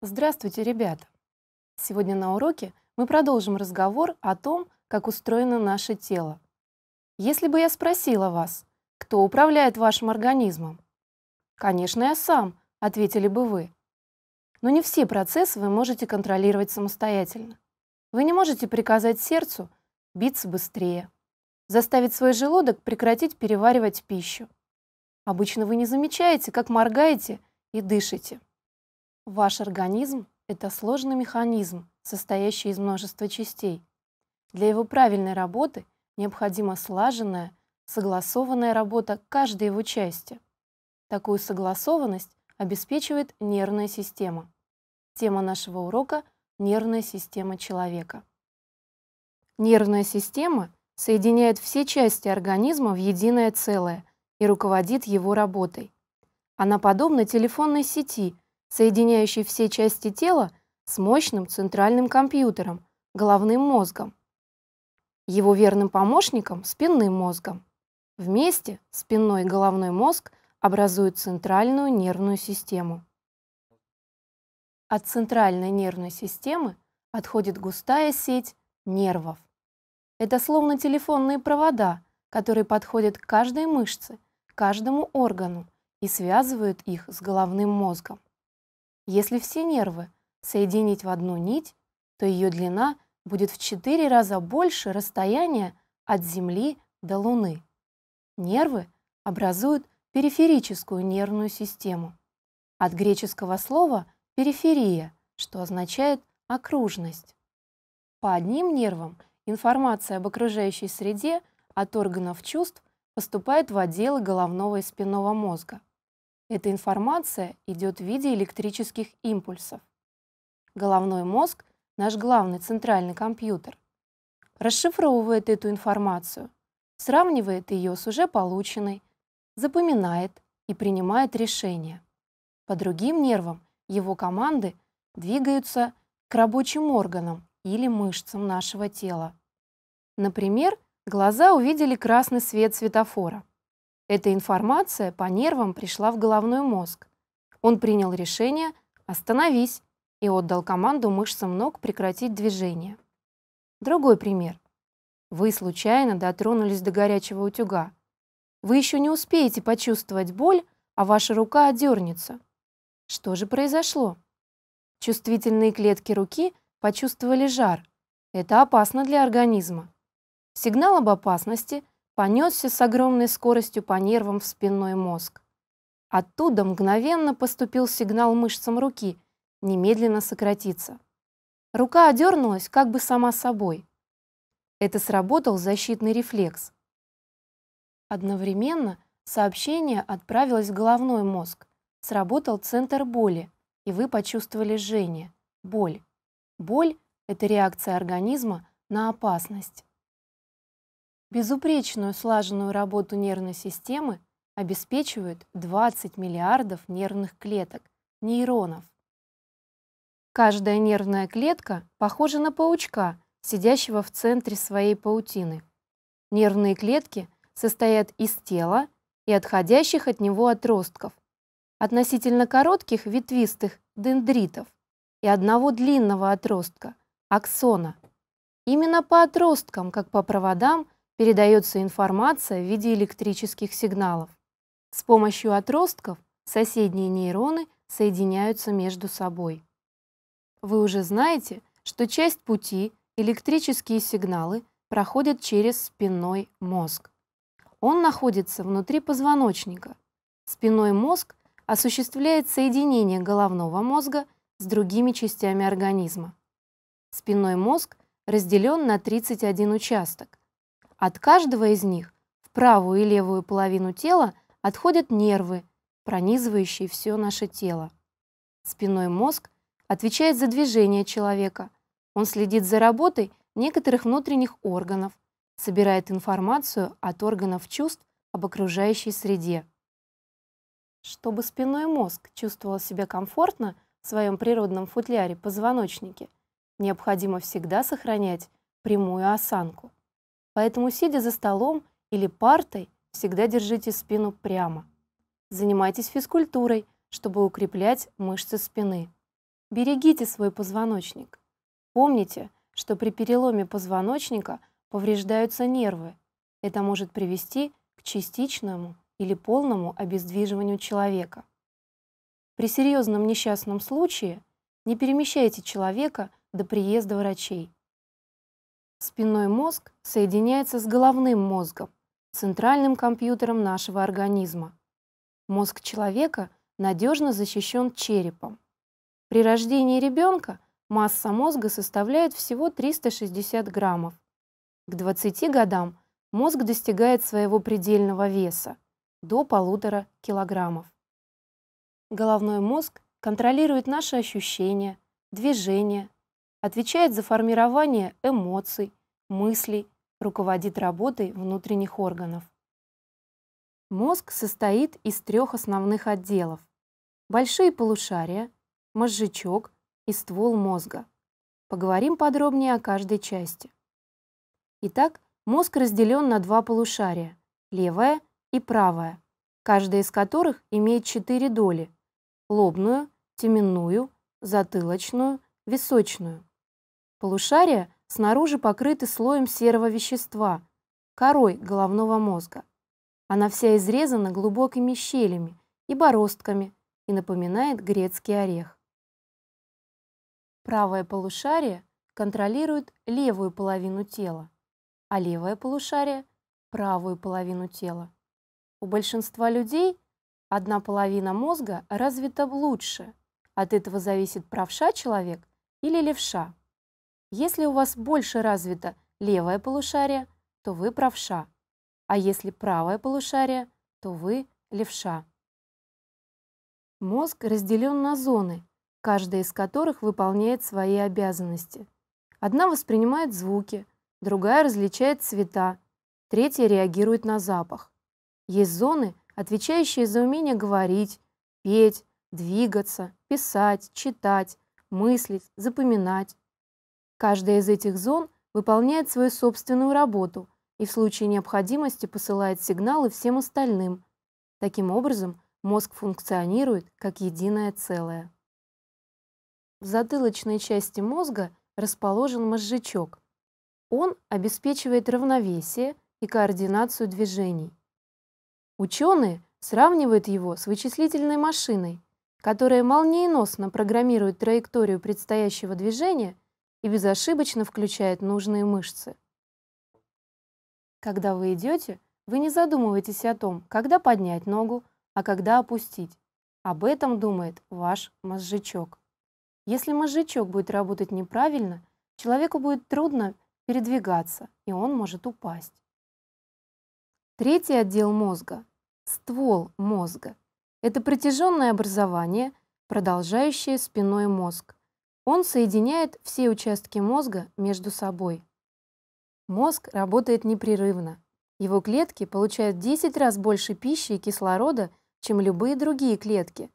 Здравствуйте, ребята! Сегодня на уроке мы продолжим разговор о том, как устроено наше тело. Если бы я спросила вас, кто управляет вашим организмом? Конечно, я сам, ответили бы вы. Но не все процессы вы можете контролировать самостоятельно. Вы не можете приказать сердцу биться быстрее, заставить свой желудок прекратить переваривать пищу. Обычно вы не замечаете, как моргаете и дышите. Ваш организм – это сложный механизм, состоящий из множества частей. Для его правильной работы необходима слаженная, согласованная работа каждой его части. Такую согласованность обеспечивает нервная система. Тема нашего урока – нервная система человека. Нервная система соединяет все части организма в единое целое и руководит его работой. Она подобна телефонной сети – соединяющий все части тела с мощным центральным компьютером, головным мозгом. Его верным помощником – спинным мозгом. Вместе спинной и головной мозг образуют центральную нервную систему. От центральной нервной системы отходит густая сеть нервов. Это словно телефонные провода, которые подходят к каждой мышце, каждому органу и связывают их с головным мозгом. Если все нервы соединить в одну нить, то ее длина будет в 4 раза больше расстояния от Земли до Луны. Нервы образуют периферическую нервную систему. От греческого слова «периферия», что означает «окружность». По одним нервам информация об окружающей среде от органов чувств поступает в отделы головного и спинного мозга. Эта информация идет в виде электрических импульсов. Головной мозг, наш главный центральный компьютер, расшифровывает эту информацию, сравнивает ее с уже полученной, запоминает и принимает решения. По другим нервам его команды двигаются к рабочим органам или мышцам нашего тела. Например, глаза увидели красный свет светофора. Эта информация по нервам пришла в головной мозг. Он принял решение «остановись» и отдал команду мышцам ног прекратить движение. Другой пример. Вы случайно дотронулись до горячего утюга. Вы еще не успеете почувствовать боль, а ваша рука одернется. Что же произошло? Чувствительные клетки руки почувствовали жар. Это опасно для организма. Сигнал об опасности – понесся с огромной скоростью по нервам в спинной мозг. Оттуда мгновенно поступил сигнал мышцам руки немедленно сократиться. Рука одернулась как бы сама собой. Это сработал защитный рефлекс. Одновременно сообщение отправилось в головной мозг. Сработал центр боли, и вы почувствовали жжение, боль. Боль – это реакция организма на опасность. Безупречную слаженную работу нервной системы обеспечивают 20 миллиардов нервных клеток, нейронов. Каждая нервная клетка похожа на паучка, сидящего в центре своей паутины. Нервные клетки состоят из тела и отходящих от него отростков, относительно коротких ветвистых дендритов и одного длинного отростка – аксона. Именно по отросткам, как по проводам – передается информация в виде электрических сигналов. С помощью отростков соседние нейроны соединяются между собой. Вы уже знаете, что часть пути электрические сигналы проходят через спинной мозг. Он находится внутри позвоночника. Спинной мозг осуществляет соединение головного мозга с другими частями организма. Спинной мозг разделен на 31 участок. От каждого из них в правую и левую половину тела отходят нервы, пронизывающие все наше тело. Спиной мозг отвечает за движение человека. Он следит за работой некоторых внутренних органов, собирает информацию от органов чувств об окружающей среде. Чтобы спиной мозг чувствовал себя комфортно в своем природном футляре позвоночнике, необходимо всегда сохранять прямую осанку. Поэтому, сидя за столом или партой, всегда держите спину прямо. Занимайтесь физкультурой, чтобы укреплять мышцы спины. Берегите свой позвоночник. Помните, что при переломе позвоночника повреждаются нервы. Это может привести к частичному или полному обездвиживанию человека. При серьезном несчастном случае не перемещайте человека до приезда врачей. Спинной мозг соединяется с головным мозгом, центральным компьютером нашего организма. Мозг человека надежно защищен черепом. При рождении ребенка масса мозга составляет всего 360 граммов. К 20 годам мозг достигает своего предельного веса – до полутора килограммов. Головной мозг контролирует наши ощущения, движения, отвечает за формирование эмоций, мыслей, руководит работой внутренних органов. Мозг состоит из трех основных отделов. Большие полушария, мозжечок и ствол мозга. Поговорим подробнее о каждой части. Итак, мозг разделен на два полушария – левое и правое, каждая из которых имеет четыре доли – лобную, теменную, затылочную, височную. Полушария снаружи покрыты слоем серого вещества, корой головного мозга. Она вся изрезана глубокими щелями и бороздками и напоминает грецкий орех. Правое полушарие контролирует левую половину тела, а левое полушарие – правую половину тела. У большинства людей одна половина мозга развита лучше. От этого зависит правша человек или левша. Если у вас больше развито левое полушарие, то вы правша, а если правое полушарие, то вы левша. Мозг разделен на зоны, каждая из которых выполняет свои обязанности. Одна воспринимает звуки, другая различает цвета, третья реагирует на запах. Есть зоны, отвечающие за умение говорить, петь, двигаться, писать, читать, мыслить, запоминать, Каждая из этих зон выполняет свою собственную работу и в случае необходимости посылает сигналы всем остальным. Таким образом, мозг функционирует как единое целое. В затылочной части мозга расположен мозжечок. Он обеспечивает равновесие и координацию движений. Ученые сравнивают его с вычислительной машиной, которая молниеносно программирует траекторию предстоящего движения – и безошибочно включает нужные мышцы. Когда вы идете, вы не задумываетесь о том, когда поднять ногу, а когда опустить. Об этом думает ваш мозжечок. Если мозжечок будет работать неправильно, человеку будет трудно передвигаться, и он может упасть. Третий отдел мозга – ствол мозга. Это протяженное образование, продолжающее спиной мозг. Он соединяет все участки мозга между собой. Мозг работает непрерывно. Его клетки получают 10 раз больше пищи и кислорода, чем любые другие клетки.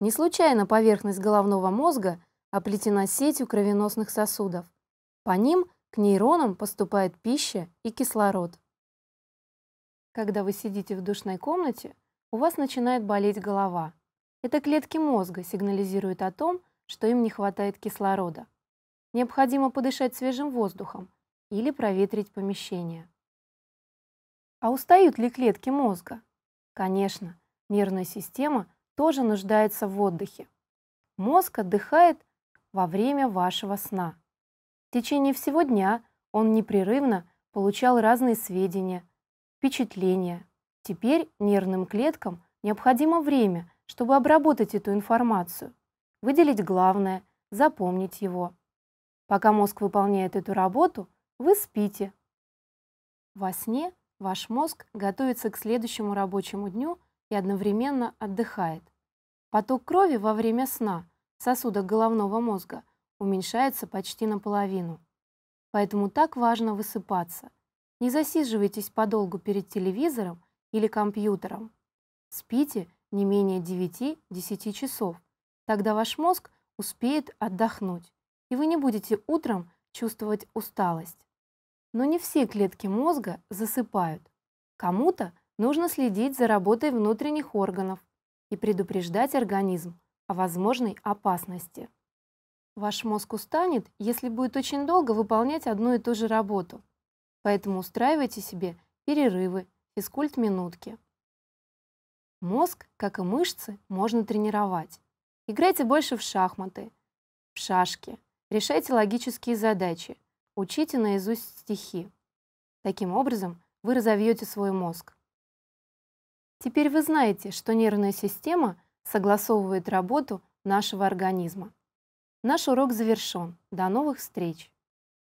Не случайно поверхность головного мозга оплетена сетью кровеносных сосудов. По ним к нейронам поступает пища и кислород. Когда вы сидите в душной комнате, у вас начинает болеть голова. Это клетки мозга сигнализируют о том, что что им не хватает кислорода. Необходимо подышать свежим воздухом или проветрить помещение. А устают ли клетки мозга? Конечно, нервная система тоже нуждается в отдыхе. Мозг отдыхает во время вашего сна. В течение всего дня он непрерывно получал разные сведения, впечатления. Теперь нервным клеткам необходимо время, чтобы обработать эту информацию – выделить главное, запомнить его. Пока мозг выполняет эту работу, вы спите. Во сне ваш мозг готовится к следующему рабочему дню и одновременно отдыхает. Поток крови во время сна в сосудах головного мозга уменьшается почти наполовину. Поэтому так важно высыпаться. Не засиживайтесь подолгу перед телевизором или компьютером. Спите не менее 9-10 часов – Тогда ваш мозг успеет отдохнуть, и вы не будете утром чувствовать усталость. Но не все клетки мозга засыпают. Кому-то нужно следить за работой внутренних органов и предупреждать организм о возможной опасности. Ваш мозг устанет, если будет очень долго выполнять одну и ту же работу. Поэтому устраивайте себе перерывы, физкульт-минутки. Мозг, как и мышцы, можно тренировать. Играйте больше в шахматы, в шашки. Решайте логические задачи. Учите наизусть стихи. Таким образом, вы разовьете свой мозг. Теперь вы знаете, что нервная система согласовывает работу нашего организма. Наш урок завершен. До новых встреч!